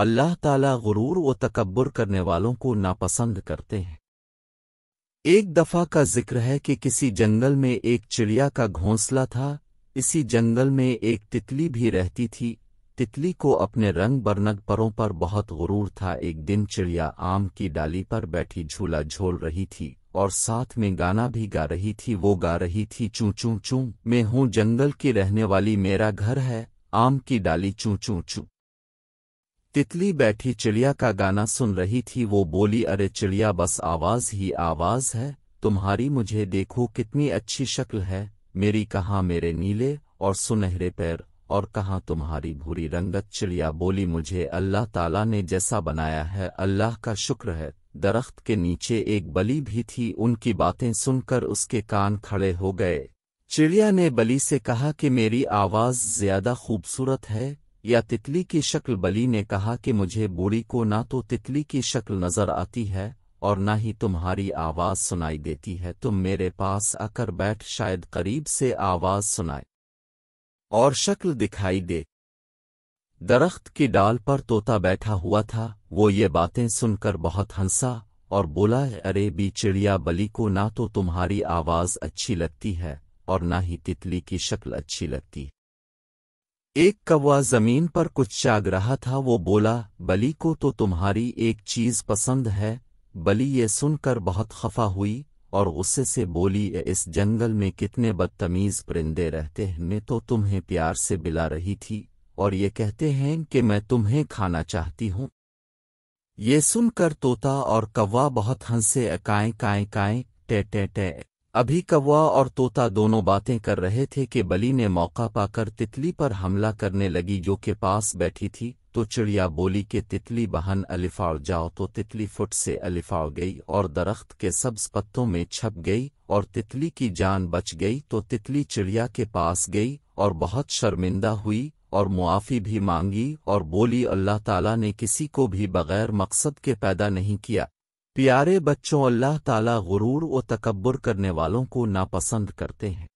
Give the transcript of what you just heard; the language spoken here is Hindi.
अल्लाह ताला गुरूर व तकबर करने वालों को नापसंद करते हैं एक दफ़ा का जिक्र है कि किसी जंगल में एक चिड़िया का घोंसला था इसी जंगल में एक तितली भी रहती थी तितली को अपने रंग बरनग परों पर बहुत गुरूर था एक दिन चिड़िया आम की डाली पर बैठी झूला झोल रही थी और साथ में गाना भी गा रही थी वो गा रही थी चू चू चू मैं हूँ जंगल की रहने वाली मेरा घर है आम की डाली चू चू चू तितली बैठी चिड़िया का गाना सुन रही थी वो बोली अरे चिड़िया बस आवाज़ ही आवाज़ है तुम्हारी मुझे देखो कितनी अच्छी शक्ल है मेरी कहाँ मेरे नीले और सुनहरे पैर और कहाँ तुम्हारी भूरी रंगत चिड़िया बोली मुझे अल्लाह ताला ने जैसा बनाया है अल्लाह का शुक्र है दरख्त के नीचे एक बली भी थी उनकी बातें सुनकर उसके कान खड़े हो गए चिड़िया ने बली से कहा कि मेरी आवाज़ ज्यादा खूबसूरत है या तितली की शक्ल बली ने कहा कि मुझे बूढ़ी को ना तो तितली की शक्ल नजर आती है और न ही तुम्हारी आवाज सुनाई देती है तुम मेरे पास आकर बैठ शायद करीब से आवाज सुनाए और शक्ल दिखाई दे दरख्त की डाल पर तोता बैठा हुआ था वो ये बातें सुनकर बहुत हंसा और बोला अरे बी चिड़िया बली को ना तो तुम्हारी आवाज अच्छी लगती है और ना ही तितली की शक्ल अच्छी लगती है एक कौवा जमीन पर कुछ चाग रहा था वो बोला बली को तो तुम्हारी एक चीज पसंद है बली ये सुनकर बहुत खफा हुई और गुस्से से बोली इस जंगल में कितने बदतमीज परिंदे रहते हैं मैं तो तुम्हें प्यार से बिला रही थी और ये कहते हैं कि मैं तुम्हें खाना चाहती हूं ये सुनकर तोता और कौवा बहुत हंसे अकाएं काएं काएं टे टे टे अभी कौवा और तोता दोनों बातें कर रहे थे कि बली ने मौका पाकर तितली पर हमला करने लगी जो के पास बैठी थी तो चिड़िया बोली कि तितली बहन अलिफ़ाव जाओ तो तितली फुट से अलिफ़ाव गई और दरख्त के सब्ज पत्तों में छप गई और तितली की जान बच गई तो तितली चिड़िया के पास गई और बहुत शर्मिंदा हुई और मुआफ़ी भी मांगी और बोली अल्लाह ताला ने किसी को भी बगैर मकसद के पैदा नहीं किया प्यारे बच्चों अल्लाह ताला गुरूर व तकबर करने वालों को नापसंद करते हैं